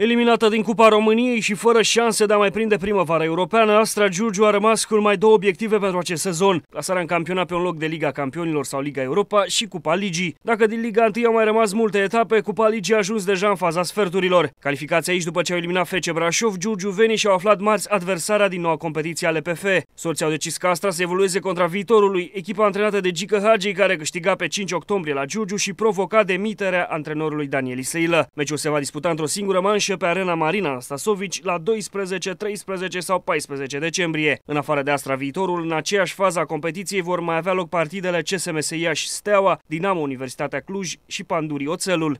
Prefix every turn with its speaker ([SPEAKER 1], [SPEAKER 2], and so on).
[SPEAKER 1] Eliminată din Cupa României și fără șanse de a mai prinde primăvara europeană, Astra Giurgiu a rămas cu mai două obiective pentru acest sezon. Plasarea în campionat pe un loc de Liga Campionilor sau Liga Europa și Cupa Ligii. Dacă din Liga 1 au mai rămas multe etape, Cupa Ligii a ajuns deja în faza sferturilor. Calificați aici după ce au eliminat FC Brașov, veni și-au aflat marți adversarea din noua competiție ale PF. Sorții au decis ca Astra să evolueze contra viitorului, echipa antrenată de Gică Hagi, care câștiga pe 5 octombrie la Giurgiu și provoca demiterea antrenorului Daniel Iseilă. Meciul se va disputa într-o singură manșă uriașă pe arena Marina Stasovici la 12, 13 sau 14 decembrie. În afară de Astra Viitorul, în aceeași fază a competiției vor mai avea loc partidele CSMS Iași Steaua, Dinamo Universitatea Cluj și Pandurii Oțelul.